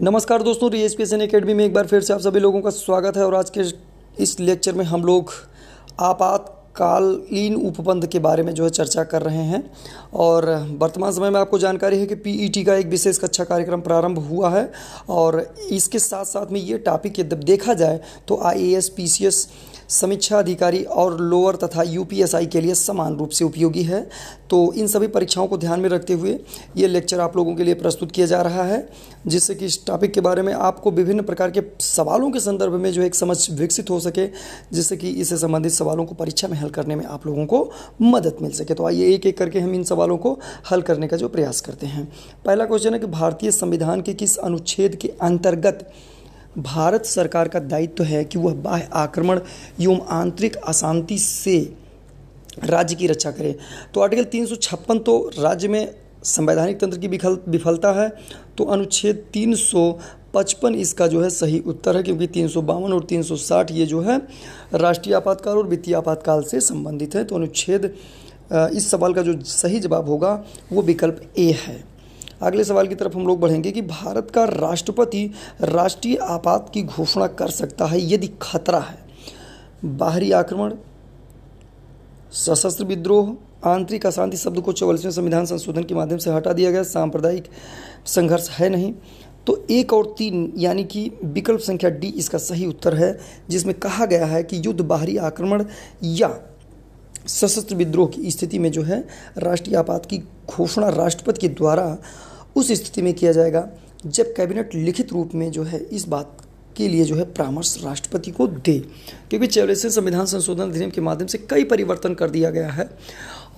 नमस्कार दोस्तों री एन अकेडमी में एक बार फिर से आप सभी लोगों का स्वागत है और आज के इस लेक्चर में हम लोग आपातकालीन उपबंध के बारे में जो है चर्चा कर रहे हैं और वर्तमान समय में आपको जानकारी है कि पीईटी e का एक विशेष कक्षा कार्यक्रम प्रारंभ हुआ है और इसके साथ साथ में ये टॉपिक यदि देखा जाए तो आई ए एस समीक्षा अधिकारी और लोअर तथा यूपीएसआई के लिए समान रूप से उपयोगी है तो इन सभी परीक्षाओं को ध्यान में रखते हुए ये लेक्चर आप लोगों के लिए प्रस्तुत किया जा रहा है जिससे कि इस टॉपिक के बारे में आपको विभिन्न प्रकार के सवालों के संदर्भ में जो एक समझ विकसित हो सके जिससे कि इससे संबंधित सवालों को परीक्षा में हल करने में आप लोगों को मदद मिल सके तो आइए एक एक करके हम इन सवालों को हल करने का जो प्रयास करते हैं पहला क्वेश्चन है कि भारतीय संविधान के किस अनुच्छेद के अंतर्गत भारत सरकार का दायित्व है कि वह बाह्य आक्रमण एवं आंतरिक अशांति से राज्य की रक्षा करे तो आर्टिकल तीन तो राज्य में संवैधानिक तंत्र की विफल विफलता है तो अनुच्छेद तीन पचपन इसका जो है सही उत्तर है क्योंकि तीन सौ बावन और तीन सौ साठ ये जो है राष्ट्रीय आपातकाल और वित्तीय आपातकाल से संबंधित है तो अनुच्छेद इस सवाल का जो सही जवाब होगा वो विकल्प ए है अगले सवाल की तरफ हम लोग बढ़ेंगे कि भारत का राष्ट्रपति राष्ट्रीय आपात की घोषणा कर सकता है यदि खतरा है बाहरी आक्रमण सशस्त्र विद्रोह आंतरिक अशांति शब्द को चौवालीसवें संविधान संशोधन के माध्यम से हटा दिया गया सांप्रदायिक संघर्ष है नहीं तो एक और तीन यानी कि विकल्प संख्या डी इसका सही उत्तर है जिसमें कहा गया है कि युद्ध बाहरी आक्रमण या सशस्त्र विद्रोह की स्थिति में जो है राष्ट्रीय आपात की घोषणा राष्ट्रपति के द्वारा उस स्थिति में किया जाएगा जब कैबिनेट लिखित रूप में जो है इस बात के लिए जो है परामर्श राष्ट्रपति को दे क्योंकि चौरासी संविधान संशोधन अधिनियम के माध्यम से कई परिवर्तन कर दिया गया है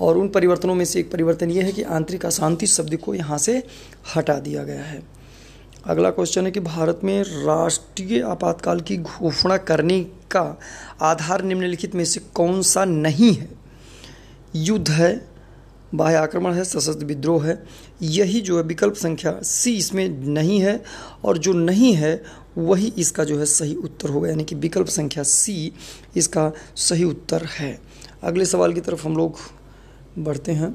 और उन परिवर्तनों में से एक परिवर्तन ये है कि आंतरिक अशांति शब्द को यहाँ से हटा दिया गया है अगला क्वेश्चन है कि भारत में राष्ट्रीय आपातकाल की घोषणा करने का आधार निम्नलिखित में से कौन सा नहीं है युद्ध है बाह्य आक्रमण है सशस्त्र विद्रोह है यही जो है विकल्प संख्या सी इसमें नहीं है और जो नहीं है वही इसका जो है सही उत्तर होगा यानी कि विकल्प संख्या सी इसका सही उत्तर है अगले सवाल की तरफ हम लोग बढ़ते हैं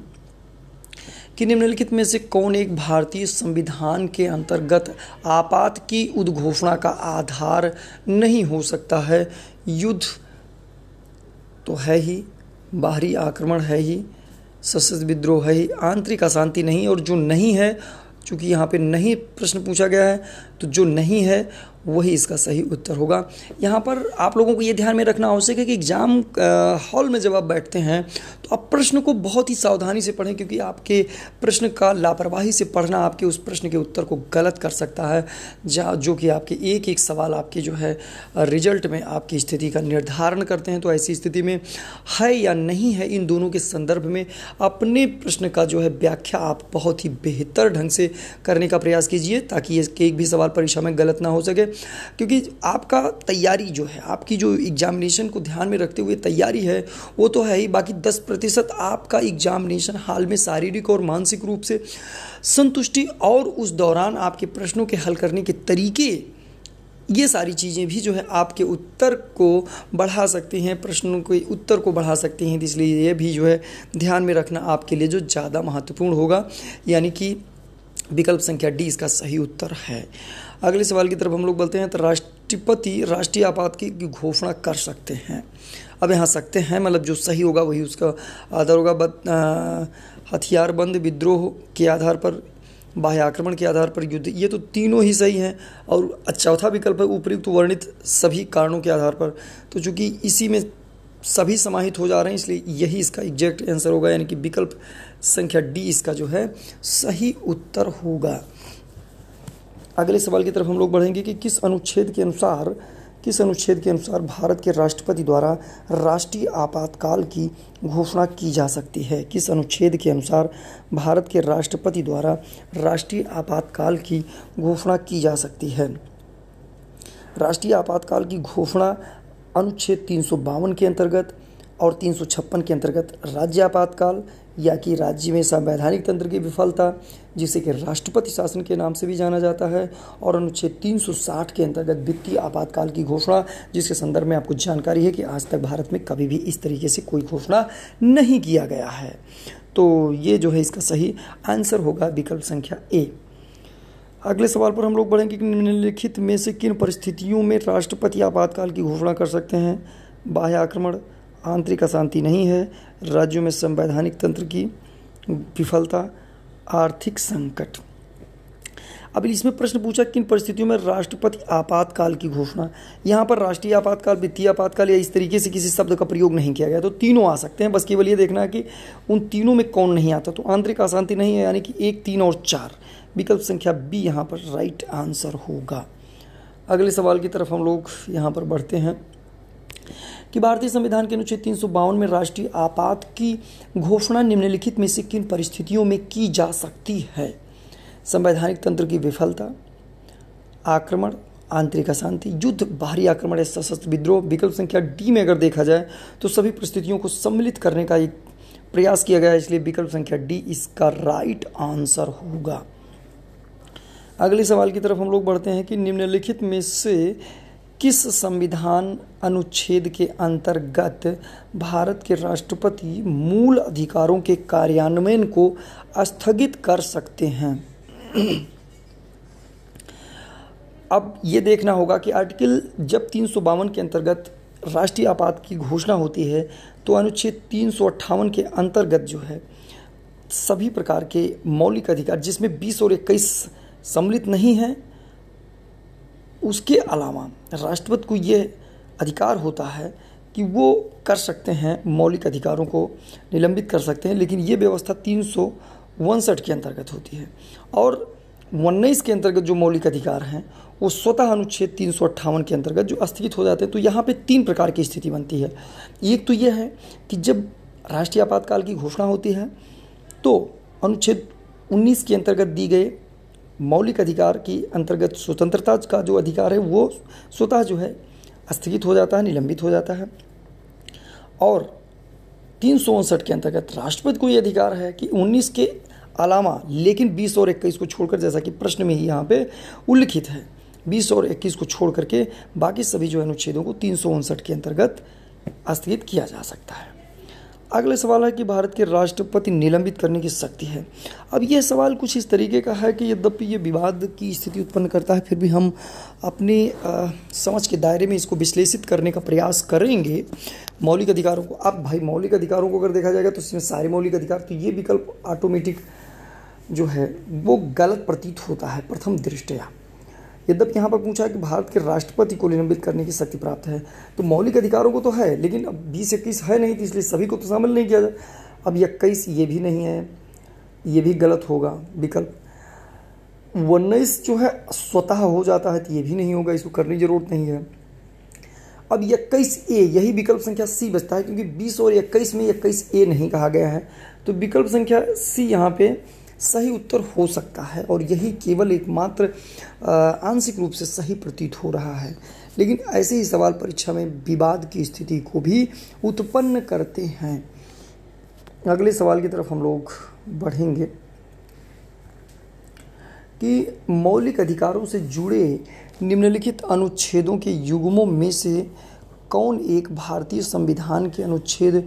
कि निम्नलिखित में से कौन एक भारतीय संविधान के अंतर्गत आपात की उद्घोषणा का आधार नहीं हो सकता है युद्ध तो है ही बाहरी आक्रमण है ही सशस्त्र विद्रोह है ही आंतरिक अशांति नहीं और जो नहीं है चूँकि यहाँ पे नहीं प्रश्न पूछा गया है तो जो नहीं है वही इसका सही उत्तर होगा यहाँ पर आप लोगों को ये ध्यान में रखना आवश्यक है कि एग्ज़ाम हॉल में जब आप बैठते हैं तो आप प्रश्न को बहुत ही सावधानी से पढ़ें क्योंकि आपके प्रश्न का लापरवाही से पढ़ना आपके उस प्रश्न के उत्तर को गलत कर सकता है जा जो कि आपके एक एक सवाल आपके जो है रिजल्ट में आपकी स्थिति का निर्धारण करते हैं तो ऐसी स्थिति में है या नहीं है इन दोनों के संदर्भ में अपने प्रश्न का जो है व्याख्या आप बहुत ही बेहतर ढंग से करने का प्रयास कीजिए ताकि इसके एक भी सवाल परीक्षा में गलत ना हो सके क्योंकि आपका तैयारी जो है आपकी जो एग्जामिनेशन को ध्यान में रखते हुए तैयारी है वो तो है ही बाकी दस प्रतिशत आपका एग्जामिनेशन हाल में शारीरिक और मानसिक रूप से संतुष्टि और उस दौरान आपके प्रश्नों के हल करने के तरीके ये सारी चीज़ें भी जो है आपके उत्तर को बढ़ा सकती हैं प्रश्नों के उत्तर को बढ़ा सकती हैं इसलिए ये भी जो है ध्यान में रखना आपके लिए जो ज़्यादा महत्वपूर्ण होगा यानी कि विकल्प संख्या डी इसका सही उत्तर है अगले सवाल की तरफ हम लोग बोलते हैं तो राष्ट्रपति राष्ट्रीय आपात की घोषणा कर सकते हैं अब यहाँ सकते हैं मतलब जो सही होगा वही उसका आधार होगा हथियारबंद विद्रोह के आधार पर बाह्य आक्रमण के आधार पर युद्ध ये तो तीनों ही सही हैं और चौथा विकल्प है उपयुक्त वर्णित सभी कारणों के आधार पर तो चूंकि इसी में सभी समाहित हो जा रहे हैं इसलिए यही इसका एग्जैक्ट आंसर होगा यानी कि विकल्प संख्या डी इसका जो है सही उत्तर होगा अगले सवाल की तरफ हम लोग बढ़ेंगे कि किस अनुच्छेद के अनुसार किस अनुच्छेद के अनुसार भारत के राष्ट्रपति द्वारा राष्ट्रीय आपातकाल की घोषणा की जा सकती है किस अनुच्छेद के अनुसार भारत के राष्ट्रपति द्वारा राष्ट्रीय आपातकाल की घोषणा की जा सकती है राष्ट्रीय आपातकाल की घोषणा अनुच्छेद तीन के अंतर्गत और तीन के अंतर्गत राज्य आपातकाल या कि राज्य में संवैधानिक तंत्र की विफलता जिसे कि राष्ट्रपति शासन के नाम से भी जाना जाता है और अनुच्छेद 360 के अंतर्गत वित्तीय आपातकाल की घोषणा जिसके संदर्भ में आपको जानकारी है कि आज तक भारत में कभी भी इस तरीके से कोई घोषणा नहीं किया गया है तो ये जो है इसका सही आंसर होगा विकल्प संख्या ए अगले सवाल पर हम लोग बढ़ेंगे कि निम्नलिखित में से किन परिस्थितियों में राष्ट्रपति आपातकाल की घोषणा कर सकते हैं बाह्य आक्रमण आंतरिक अशांति नहीं है राज्यों में संवैधानिक तंत्र की विफलता आर्थिक संकट अब इसमें प्रश्न पूछा किन परिस्थितियों में राष्ट्रपति आपातकाल की घोषणा यहाँ पर राष्ट्रीय आपातकाल वित्तीय आपातकाल या इस तरीके से किसी शब्द का प्रयोग नहीं किया गया तो तीनों आ सकते हैं बस केवल ये देखना है कि उन तीनों में कौन नहीं आता तो आंतरिक अशांति नहीं है यानी कि एक तीन और चार विकल्प संख्या बी यहाँ पर राइट आंसर होगा अगले सवाल की तरफ हम लोग यहाँ पर बढ़ते हैं कि भारतीय संविधान के अनुच्छेद तीन सौ में राष्ट्रीय आपात की घोषणा निम्नलिखित में से किन परिस्थितियों में की जा सकती है संवैधानिक तंत्र की विफलता आक्रमण आंतरिक अशांति युद्ध बाहरी आक्रमण या सशस्त्र विद्रोह विकल्प संख्या डी में अगर देखा जाए तो सभी परिस्थितियों को सम्मिलित करने का एक प्रयास किया गया है इसलिए विकल्प संख्या डी इसका राइट आंसर होगा अगले सवाल की तरफ हम लोग बढ़ते हैं कि निम्नलिखित में से किस संविधान अनुच्छेद के अंतर्गत भारत के राष्ट्रपति मूल अधिकारों के कार्यान्वयन को स्थगित कर सकते हैं अब ये देखना होगा कि आर्टिकल जब तीन के अंतर्गत राष्ट्रीय आपात की घोषणा होती है तो अनुच्छेद तीन के अंतर्गत जो है सभी प्रकार के मौलिक अधिकार जिसमें 20 और इक्कीस सम्मिलित नहीं हैं उसके अलावा राष्ट्रपति को ये अधिकार होता है कि वो कर सकते हैं मौलिक अधिकारों को निलंबित कर सकते हैं लेकिन ये व्यवस्था तीन सौ उनसठ के अंतर्गत होती है और उन्नीस के अंतर्गत जो मौलिक अधिकार हैं वो स्वतः अनुच्छेद तीन के अंतर्गत जो अस्थगित हो जाते हैं तो यहाँ पे तीन प्रकार की स्थिति बनती है एक तो ये है कि जब राष्ट्रीय आपातकाल की घोषणा होती है तो अनुच्छेद 19 के अंतर्गत दी गए मौलिक अधिकार की अंतर्गत स्वतंत्रता का जो अधिकार है वो स्वतः जो है स्थगित हो जाता है निलंबित हो जाता है और तीन सौ उनसठ के अंतर्गत राष्ट्रपति को ये अधिकार है कि उन्नीस के अलावा लेकिन बीस और इक्कीस को छोड़कर जैसा कि प्रश्न में ही यहाँ पे उल्लिखित है बीस और इक्कीस को छोड़ करके बाकी सभी जो अनुच्छेदों को तीन के अंतर्गत स्थगित किया जा सकता है अगला सवाल है कि भारत के राष्ट्रपति निलंबित करने की शक्ति है अब यह सवाल कुछ इस तरीके का है कि यद्यपि ये विवाद की स्थिति उत्पन्न करता है फिर भी हम अपने समझ के दायरे में इसको विश्लेषित करने का प्रयास करेंगे मौलिक अधिकारों को अब भाई मौलिक अधिकारों को अगर देखा जाएगा तो इसमें सारे मौलिक अधिकार तो ये विकल्प ऑटोमेटिक जो है वो गलत प्रतीत होता है प्रथम दृष्टया यद्यप यहाँ पर पूछा है कि भारत के राष्ट्रपति को निलंबित करने की शक्ति प्राप्त है तो मौलिक अधिकारों को तो है लेकिन अब बीस इक्कीस है नहीं तो इसलिए सभी को तो शामिल नहीं किया जाए अब इक्कीस ये भी नहीं है ये भी गलत होगा विकल्प उन्नीस जो है स्वतः हो जाता है तो ये भी नहीं होगा इसको करने की ज़रूरत नहीं है अब इक्कीस ए यही विकल्प संख्या सी बचता है क्योंकि बीस और इक्कीस में इक्कीस ए नहीं कहा गया है तो विकल्प संख्या सी यहाँ पे सही उत्तर हो सकता है और यही केवल एकमात्र आंशिक रूप से सही प्रतीत हो रहा है लेकिन ऐसे ही सवाल परीक्षा में विवाद की स्थिति को भी उत्पन्न करते हैं अगले सवाल की तरफ हम लोग बढ़ेंगे कि मौलिक अधिकारों से जुड़े निम्नलिखित अनुच्छेदों के युग्मों में से कौन एक भारतीय संविधान के अनुच्छेद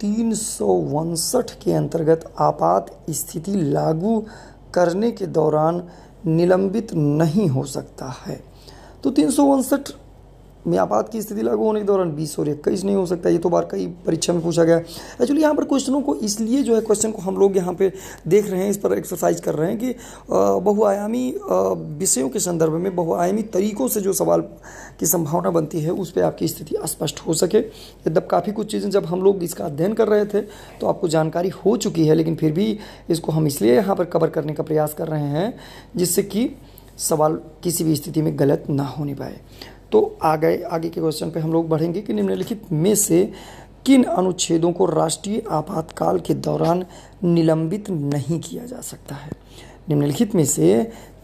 तीन के अंतर्गत आपात स्थिति लागू करने के दौरान निलंबित नहीं हो सकता है तो तीन में आपात की स्थिति लागू होने के दौरान बीस और इक्कीस नहीं हो सकता ये तो बार कई परीक्षा में पूछा गया एक्चुअली यहाँ पर क्वेश्चनों को इसलिए जो है क्वेश्चन को हम लोग यहाँ पे देख रहे हैं इस पर एक्सरसाइज कर रहे हैं कि बहुआयामी विषयों के संदर्भ में बहुआयामी तरीकों से जो सवाल की संभावना बनती है उस पर आपकी स्थिति स्पष्ट हो सके यद्यप काफ़ी कुछ चीज़ें जब हम लोग इसका अध्ययन कर रहे थे तो आपको जानकारी हो चुकी है लेकिन फिर भी इसको हम इसलिए यहाँ पर कवर करने का प्रयास कर रहे हैं जिससे कि सवाल किसी भी स्थिति में गलत ना होने पाए तो आ गए आगे के क्वेश्चन पे हम लोग बढ़ेंगे कि निम्नलिखित में से किन अनुच्छेदों को राष्ट्रीय आपातकाल के दौरान निलंबित नहीं किया जा सकता है निम्नलिखित में से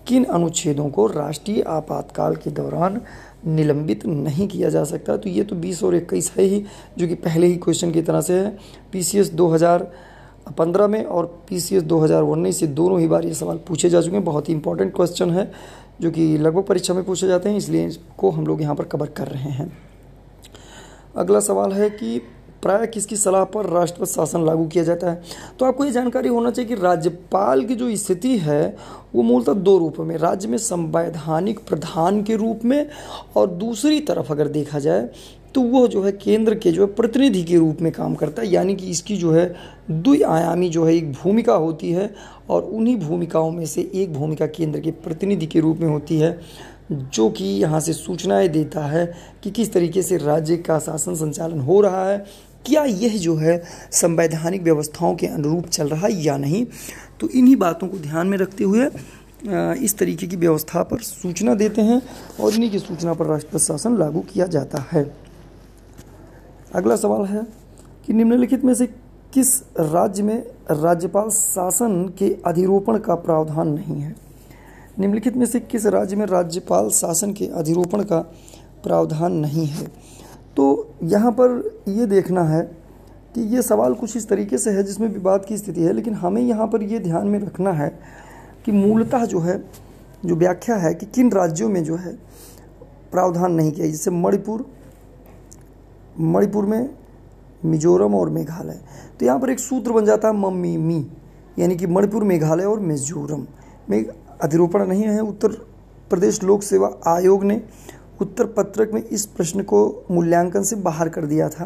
किन अनुच्छेदों को राष्ट्रीय आपातकाल के दौरान निलंबित नहीं किया जा सकता तो ये तो 20 और 21 है ही जो कि पहले ही क्वेश्चन की तरह से है पीसीएस 2015 में और पीसीएस 2019 से दोनों ही बार ये सवाल पूछे जा चुके हैं बहुत ही इंपॉर्टेंट क्वेश्चन है जो कि लगभग परीक्षा में पूछे जाते हैं इसलिए इसको हम लोग यहाँ पर कवर कर रहे हैं अगला सवाल है कि प्राय किसकी सलाह पर राष्ट्रपति शासन लागू किया जाता है तो आपको ये जानकारी होना चाहिए कि राज्यपाल की जो स्थिति है वो मूलतः दो रूपों में राज्य में संवैधानिक प्रधान के रूप में और दूसरी तरफ अगर देखा जाए तो वह जो है केंद्र के जो है प्रतिनिधि के रूप में काम करता है यानी कि इसकी जो है द्विआयामी जो है एक भूमिका होती है और उन्हीं भूमिकाओं में से एक भूमिका केंद्र के प्रतिनिधि के रूप में होती है जो कि यहाँ से सूचनाएं देता है कि किस तरीके से राज्य का शासन संचालन हो रहा है क्या यह जो है संवैधानिक व्यवस्थाओं के अनुरूप चल रहा है या नहीं तो इन्हीं बातों को ध्यान में रखते हुए इस तरीके की व्यवस्था पर सूचना देते हैं और इन्हीं की सूचना पर राष्ट्रपति शासन लागू किया जाता है अगला सवाल है कि निम्नलिखित में से किस राज्य में राज्यपाल शासन के अधिरोपण का प्रावधान नहीं है निम्नलिखित में से किस राज्य में राज्यपाल शासन के अधिरोपण का प्रावधान नहीं है तो यहाँ पर ये देखना है कि ये सवाल कुछ इस तरीके से है जिसमें विवाद की स्थिति है लेकिन हमें यहाँ पर ये ध्यान में रखना है कि मूलतः जो है जो व्याख्या है कि किन राज्यों में जो है प्रावधान नहीं किया जैसे मणिपुर मणिपुर में मिजोरम और मेघालय तो यहाँ पर एक सूत्र बन जाता है मम्मी मी यानी कि मणिपुर मेघालय और मिजोरम में अधिरोपण नहीं है उत्तर प्रदेश लोक सेवा आयोग ने उत्तर पत्रक में इस प्रश्न को मूल्यांकन से बाहर कर दिया था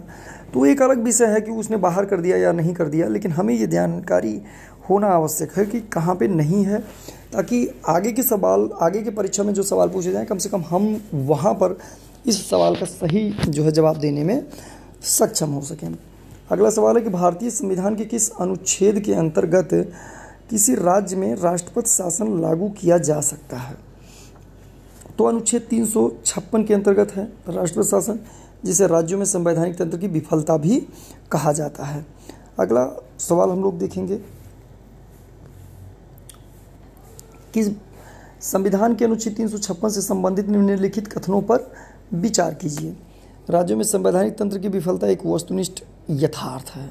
तो एक अलग विषय है कि उसने बाहर कर दिया या नहीं कर दिया लेकिन हमें ये जानकारी होना आवश्यक है कि कहाँ पे नहीं है ताकि आगे के सवाल आगे के परीक्षा में जो सवाल पूछे जाएं कम से कम हम वहाँ पर इस सवाल का सही जो है जवाब देने में सक्षम हो सकें अगला सवाल है कि भारतीय संविधान के किस अनुच्छेद के अंतर्गत किसी राज्य में राष्ट्रपति शासन लागू किया जा सकता है तो अनुच्छेद तीन के अंतर्गत है राष्ट्रपति शासन जिसे राज्यों में संवैधानिक तंत्र की विफलता भी कहा जाता है अगला सवाल हम लोग देखेंगे कि संविधान के अनुच्छेद तीन से संबंधित निम्नलिखित कथनों पर विचार कीजिए राज्यों में संवैधानिक तंत्र की विफलता एक वस्तुनिष्ठ यथार्थ है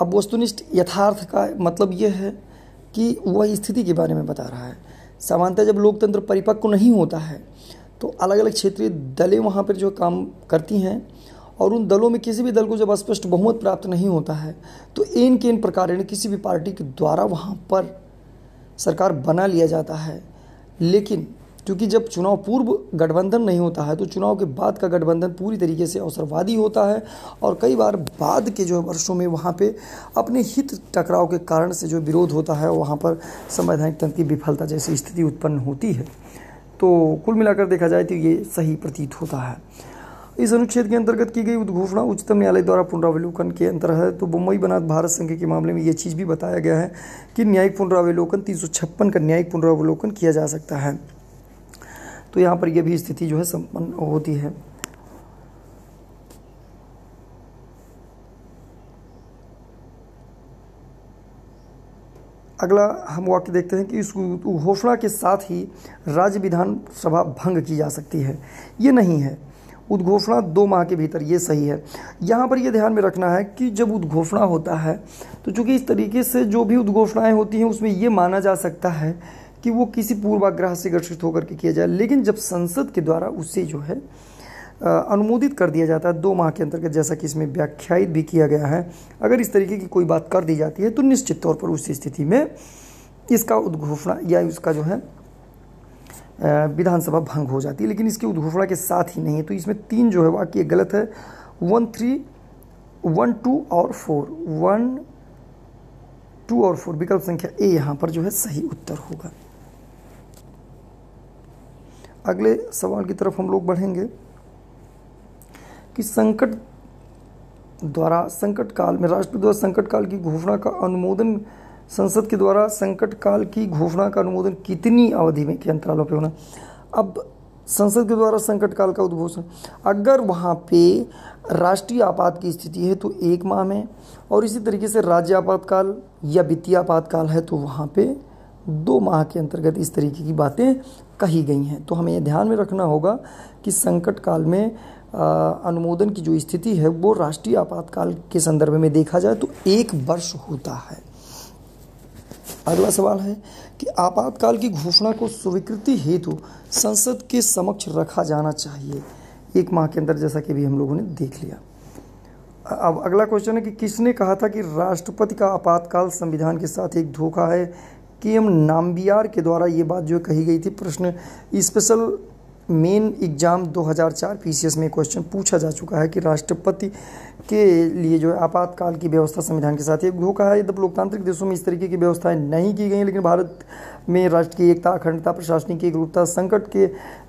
अब वस्तुनिष्ठ यथार्थ का मतलब यह है कि वह स्थिति के बारे में बता रहा है सामान्यतः जब लोकतंत्र परिपक्व नहीं होता है तो अलग अलग क्षेत्रीय दलें वहाँ पर जो काम करती हैं और उन दलों में किसी भी दल को जब स्पष्ट बहुमत प्राप्त नहीं होता है तो एन के इन प्रकार किसी भी पार्टी के द्वारा वहाँ पर सरकार बना लिया जाता है लेकिन क्योंकि जब चुनाव पूर्व गठबंधन नहीं होता है तो चुनाव के बाद का गठबंधन पूरी तरीके से अवसरवादी होता है और कई बार बाद के जो वर्षों में वहाँ पे अपने हित टकराव के कारण से जो विरोध होता है वहाँ पर संवैधानिक तंत्र की विफलता जैसी स्थिति उत्पन्न होती है तो कुल मिलाकर देखा जाए तो ये सही प्रतीत होता है इस अनुच्छेद के अंतर्गत की गई उद्घोषणा उच्चतम न्यायालय द्वारा पुनरावलोकन के अंतर्गत तो मुंबई बनात भारत संघ के मामले में यह चीज़ भी बताया गया है कि न्यायिक पुनरावलोकन तीन का न्यायिक पुनरावलोकन किया जा सकता है तो यहाँ पर यह भी स्थिति जो है संपन्न होती है अगला हम वाक्य देखते हैं कि इस घोषणा के साथ ही राज्य विधानसभा भंग की जा सकती है ये नहीं है उद्घोषणा दो माह के भीतर ये सही है यहाँ पर यह ध्यान में रखना है कि जब उद्घोषणा होता है तो चूंकि इस तरीके से जो भी उद्घोषणाएँ होती हैं उसमें ये माना जा सकता है कि वो किसी पूर्वाग्रह से ग्रसित होकर के किया जाए लेकिन जब संसद के द्वारा उसे जो है अनुमोदित कर दिया जाता है दो माह के अंतर्गत जैसा कि इसमें व्याख्यायित भी किया गया है अगर इस तरीके की कोई बात कर दी जाती है तो निश्चित तौर पर उस स्थिति में इसका उद्घोषणा या उसका जो है विधानसभा भंग हो जाती है लेकिन इसकी उद्घोषणा के साथ ही नहीं है तो इसमें तीन जो है वाक्य गलत है वन थ्री वन टू और फोर वन टू और फोर विकल्प संख्या ए यहाँ पर जो है सही उत्तर होगा अगले सवाल की तरफ हम लोग बढ़ेंगे कि संकट द्वारा संकट काल में राष्ट्र द्वारा संकट काल की घोषणा का अनुमोदन संसद के द्वारा संकट काल की घोषणा का अनुमोदन कितनी अवधि में के अंतरालों पर होना अब संसद के द्वारा संकट काल का उद्घोषण अगर वहाँ पे राष्ट्रीय आपात की स्थिति है तो एक माह में और इसी तरीके से राज्य आपातकाल या वित्तीय आपातकाल है तो वहाँ पे दो माह के अंतर्गत इस तरीके की बातें कही गई हैं तो हमें यह ध्यान में रखना होगा कि संकट काल में अनुमोदन की जो स्थिति है वो राष्ट्रीय आपातकाल के संदर्भ में देखा जाए तो एक वर्ष होता है अगला सवाल है कि आपातकाल की घोषणा को स्वीकृति हेतु संसद के समक्ष रखा जाना चाहिए एक माह के अंदर जैसा कि भी हम लोगों ने देख लिया अब अगला क्वेश्चन है कि किसने कहा था कि राष्ट्रपति का आपातकाल संविधान के साथ एक धोखा है के एम नाम्बियार के द्वारा ये बात जो कही गई थी प्रश्न स्पेशल मेन एग्ज़ाम 2004 पीसीएस में क्वेश्चन पूछा जा चुका है कि राष्ट्रपति के लिए जो है आपातकाल की व्यवस्था संविधान के साथ एक धोखा है जब लोकतांत्रिक देशों में इस तरीके की व्यवस्थाएं नहीं की गई लेकिन भारत में राष्ट्र की एकता अखंडता प्रशासनिक एकरूपता संकट के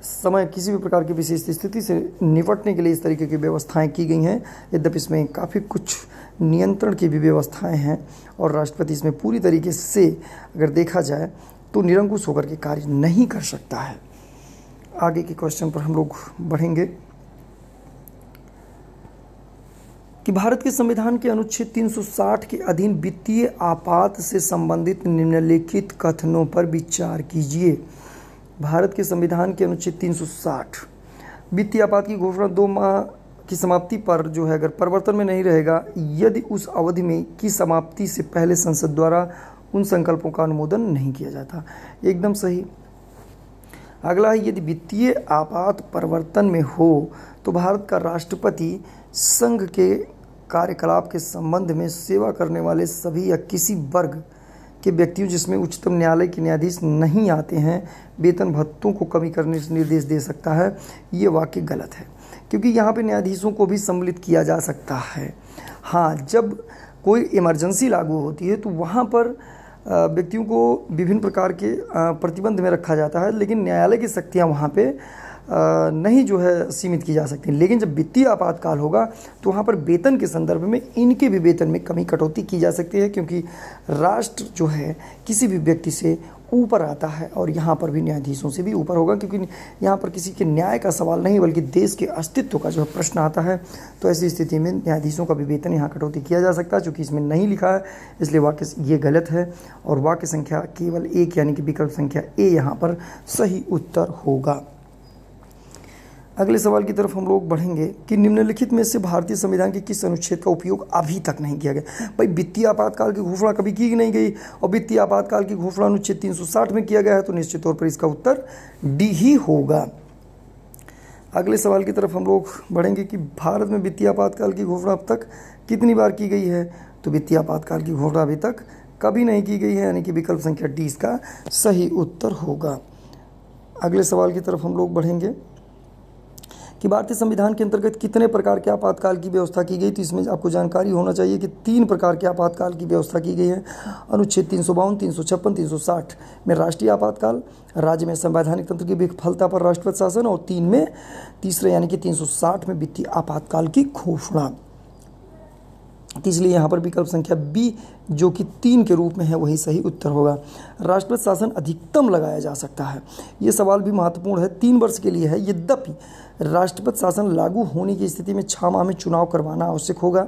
समय किसी भी प्रकार की विशेष स्थिति से निपटने के लिए इस तरीके की व्यवस्थाएँ की गई हैं यद्यपि इसमें काफ़ी कुछ नियंत्रण की भी व्यवस्थाएं हैं और राष्ट्रपति इसमें पूरी तरीके से अगर देखा जाए तो निरंकुश होकर के कार्य नहीं कर सकता है आगे के क्वेश्चन पर हम लोग बढ़ेंगे कि भारत के संविधान के अनुच्छेद 360 के अधीन वित्तीय आपात से संबंधित निम्नलिखित कथनों पर विचार कीजिए भारत के संविधान के अनुच्छेद 360 वित्तीय आपात की घोषणा दो माह की समाप्ति पर जो है अगर परिवर्तन में नहीं रहेगा यदि उस अवधि में की समाप्ति से पहले संसद द्वारा उन संकल्पों का अनुमोदन नहीं किया जाता एकदम सही अगला है यदि वित्तीय आपात परिवर्तन में हो तो भारत का राष्ट्रपति संघ के कार्यकलाप के संबंध में सेवा करने वाले सभी या किसी वर्ग के व्यक्तियों जिसमें उच्चतम न्यायालय के न्यायाधीश नहीं आते हैं वेतन भत्तों को कमी करने से निर्देश दे सकता है ये वाक्य गलत है क्योंकि यहाँ पे न्यायाधीशों को भी सम्मिलित किया जा सकता है हाँ जब कोई इमरजेंसी लागू होती है तो वहाँ पर व्यक्तियों को विभिन्न प्रकार के प्रतिबंध में रखा जाता है लेकिन न्यायालय की शक्तियाँ वहाँ पर नहीं जो है सीमित की जा सकती लेकिन जब वित्तीय आपातकाल होगा तो वहाँ पर वेतन के संदर्भ में इनके भी वेतन में कमी कटौती की जा सकती है क्योंकि राष्ट्र जो है किसी भी व्यक्ति से ऊपर आता है और यहाँ पर भी न्यायाधीशों से भी ऊपर होगा क्योंकि यहाँ पर किसी के न्याय का सवाल नहीं बल्कि देश के अस्तित्व का जो है प्रश्न आता है तो ऐसी स्थिति में न्यायाधीशों का भी वेतन यहाँ कटौती किया जा सकता है चूँकि इसमें नहीं लिखा है इसलिए वाक्य ये गलत है और वाक्य संख्या केवल एक यानी कि विकल्प संख्या ए यहाँ पर सही उत्तर होगा अगले सवाल की तरफ हम लोग बढ़ेंगे कि निम्नलिखित में से भारतीय संविधान के किस अनुच्छेद का उपयोग अभी तक नहीं किया गया भाई वित्तीय आपातकाल की घोषणा कभी की नहीं गई और वित्तीय आपातकाल की घोषणा अनुच्छेद 360 में किया गया है तो निश्चित तौर पर इसका उत्तर डी ही होगा अगले सवाल की तरफ हम लोग बढ़ेंगे कि भारत में वित्तीय आपातकाल की घोषणा अब तक कितनी बार की गई है तो वित्तीय आपातकाल की घोषणा अभी तक कभी नहीं की गई है यानी कि विकल्प संख्या डी इसका सही उत्तर होगा अगले सवाल की तरफ हम लोग बढ़ेंगे कि भारतीय संविधान के अंतर्गत कितने प्रकार के आपातकाल की व्यवस्था की गई तो इसमें आपको जानकारी होना चाहिए कि तीन प्रकार के आपातकाल की व्यवस्था की गई है अनुच्छेद तीन सौ बावन तीन सौ छप्पन तीन सौ साठ में राष्ट्रीय आपातकाल राज्य में संवैधानिक तंत्र की विफलता पर राष्ट्रपति शासन और तीन में तीसरे यानी कि तीन सौ साठ में वित्तीय आपातकाल की घोषणा तो इसलिए यहाँ पर विकल्प संख्या बी जो कि तीन के रूप में है वही सही उत्तर होगा राष्ट्रपति शासन अधिकतम लगाया जा सकता है ये सवाल भी महत्वपूर्ण है तीन वर्ष के लिए है ये यद्यपि राष्ट्रपति शासन लागू होने की स्थिति में छः माह में चुनाव करवाना आवश्यक होगा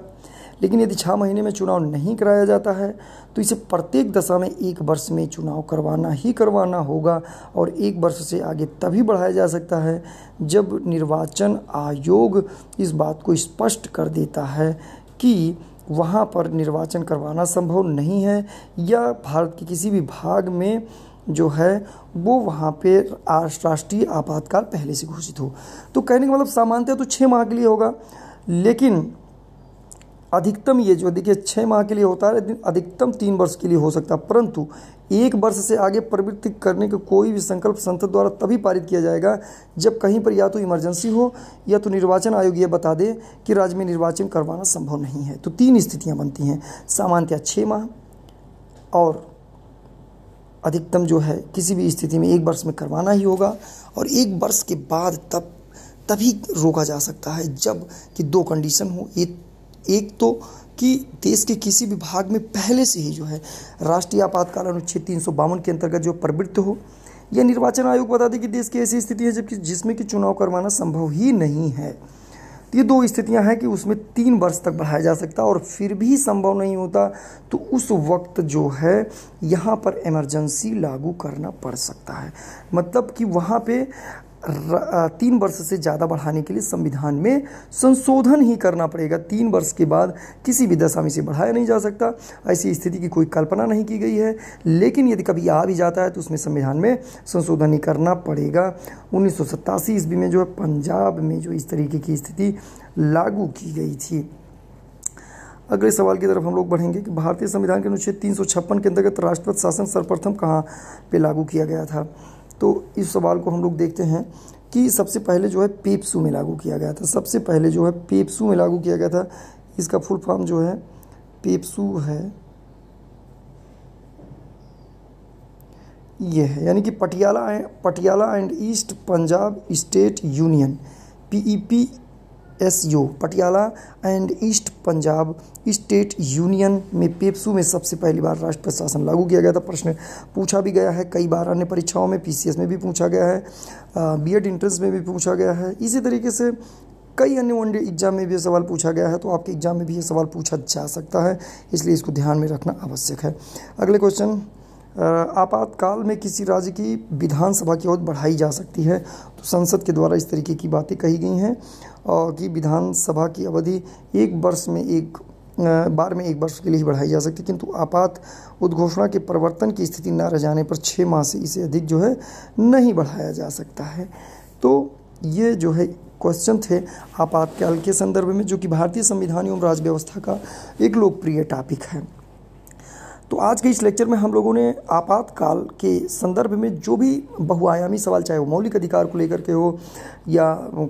लेकिन यदि छः महीने में चुनाव नहीं कराया जाता है तो इसे प्रत्येक दशा में एक वर्ष में चुनाव करवाना ही करवाना होगा और एक वर्ष से आगे तभी बढ़ाया जा सकता है जब निर्वाचन आयोग इस बात को स्पष्ट कर देता है कि वहाँ पर निर्वाचन करवाना संभव नहीं है या भारत के किसी भी भाग में जो है वो वहाँ पे राष्ट्रीय आपातकाल पहले से घोषित हो तो कहने का मतलब सामान्यतः तो छः माह के लिए होगा लेकिन अधिकतम ये जो देखिए छः माह के लिए होता है अधिकतम तीन वर्ष के लिए हो सकता है परंतु एक वर्ष से आगे प्रवृत्ति करने का कोई भी संकल्प संसद द्वारा तभी पारित किया जाएगा जब कहीं पर या तो इमरजेंसी हो या तो निर्वाचन आयोग ये बता दे कि राज्य में निर्वाचन करवाना संभव नहीं है तो तीन स्थितियाँ बनती हैं सामान्यतः छः माह और अधिकतम जो है किसी भी स्थिति में एक वर्ष में करवाना ही होगा और एक वर्ष के बाद तब तभी रोका जा सकता है जब कि दो कंडीशन हो एक एक तो कि देश के किसी भी भाग में पहले से ही जो है राष्ट्रीय आपातकाल अनुच्छेद तीन सौ बावन के अंतर्गत जो प्रवृत्त हो या निर्वाचन आयोग बता दें कि देश की ऐसी स्थिति है जबकि जिसमें कि चुनाव करवाना संभव ही नहीं है ये दो स्थितियां हैं कि उसमें तीन वर्ष तक बढ़ाया जा सकता और फिर भी संभव नहीं होता तो उस वक्त जो है यहाँ पर इमरजेंसी लागू करना पड़ सकता है मतलब कि वहाँ पे तीन वर्ष से ज़्यादा बढ़ाने के लिए संविधान में संशोधन ही करना पड़ेगा तीन वर्ष के बाद किसी भी दशा में इसे बढ़ाया नहीं जा सकता ऐसी स्थिति की कोई कल्पना नहीं की गई है लेकिन यदि कभी आ भी जाता है तो उसमें संविधान में संशोधन ही करना पड़ेगा उन्नीस सौ ईस्वी में जो है पंजाब में जो इस तरीके की स्थिति लागू की गई थी अगले सवाल की तरफ हम लोग बढ़ेंगे कि भारतीय संविधान के अनुच्छेद तीन के अंतर्गत राष्ट्रपति शासन सर्वप्रथम कहाँ पे लागू किया गया था तो इस सवाल को हम लोग देखते हैं कि सबसे पहले जो है पेप्सू में लागू किया गया था सबसे पहले जो है पेप्सू में लागू किया गया था इसका फुल फॉर्म जो है पेप्सू है ये है यानी कि Patiala Patiala and East Punjab state union P E P S U Patiala and East Punjab state union में पेप्सू में सबसे पहली बार राष्ट्र प्रशासन लागू किया गया था प्रश्न पूछा भी गया है कई बार अन्य परीक्षाओं में पीसीएस में भी पूछा गया है बी एड इंट्रेंस में भी पूछा गया है इसी तरीके से कई अन्य वनडे एग्जाम में भी सवाल पूछा गया है तो आपके एग्जाम में भी ये सवाल पूछा जा सकता है इसलिए इसको ध्यान में रखना आवश्यक है अगले क्वेश्चन आपातकाल में किसी राज्य की विधानसभा की ओर बढ़ाई जा सकती है तो संसद के द्वारा इस तरीके की बातें कही गई हैं और कि विधानसभा की अवधि एक वर्ष में एक बार में एक वर्ष के लिए ही बढ़ाई जा सकती है किंतु आपात उद्घोषणा के परिवर्तन की स्थिति न रह जाने पर छः माह से इसे अधिक जो है नहीं बढ़ाया जा सकता है तो ये जो है क्वेश्चन थे आपातकाल के संदर्भ में जो कि भारतीय संविधान एवं राज्य व्यवस्था का एक लोकप्रिय टॉपिक है तो आज के इस लेक्चर में हम लोगों ने आपातकाल के संदर्भ में जो भी बहुआयामी सवाल चाहे वो मौलिक अधिकार को लेकर के हो या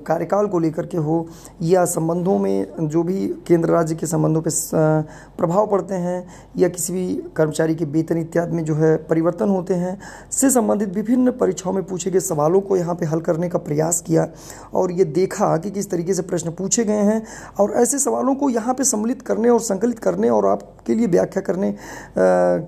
कार्यकाल को लेकर के हो या संबंधों में जो भी केंद्र राज्य के संबंधों पर प्रभाव पड़ते हैं या किसी भी कर्मचारी के वेतन इत्यादि में जो है परिवर्तन होते हैं से संबंधित विभिन्न परीक्षाओं में पूछे गए सवालों को यहाँ पर हल करने का प्रयास किया और ये देखा कि किस तरीके से प्रश्न पूछे गए हैं और ऐसे सवालों को यहाँ पर सम्मिलित करने और संकलित करने और आपके लिए व्याख्या करने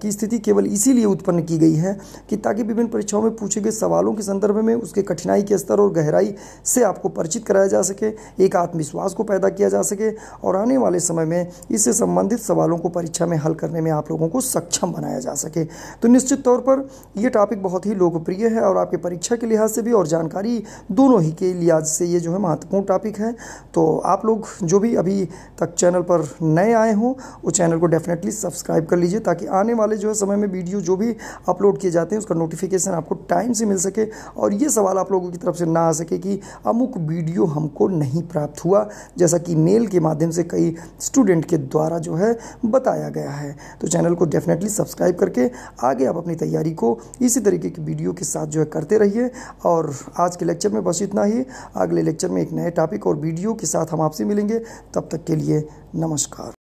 की स्थिति केवल इसीलिए उत्पन्न की गई है कि ताकि विभिन्न परीक्षाओं में पूछे गए सवालों के संदर्भ में उसके कठिनाई के स्तर और गहराई से आपको परिचित कराया जा सके एक आत्मविश्वास को पैदा किया जा सके और आने वाले समय में इससे संबंधित सवालों को परीक्षा में हल करने में आप लोगों को सक्षम बनाया जा सके तो निश्चित तौर पर यह टॉपिक बहुत ही लोकप्रिय है और आपके परीक्षा के लिहाज से भी और जानकारी दोनों ही के लिहाज से ये जो है महत्वपूर्ण टॉपिक है तो आप लोग जो भी अभी तक चैनल पर नए आए हों वो चैनल को डेफिनेटली सब्सक्राइब कर लीजिए ताकि आने वाले जो है समय में वीडियो जो भी अपलोड किए जाते हैं उसका नोटिफिकेशन आपको टाइम से मिल सके और ये सवाल आप लोगों की तरफ से ना आ सके कि अमुक वीडियो हमको नहीं प्राप्त हुआ जैसा कि मेल के माध्यम से कई स्टूडेंट के द्वारा जो है बताया गया है तो चैनल को डेफिनेटली सब्सक्राइब करके आगे आप अपनी तैयारी को इसी तरीके की वीडियो के साथ जो है करते रहिए और आज के लेक्चर में बस इतना ही अगले लेक्चर में एक नए टॉपिक और वीडियो के साथ हम आपसे मिलेंगे तब तक के लिए नमस्कार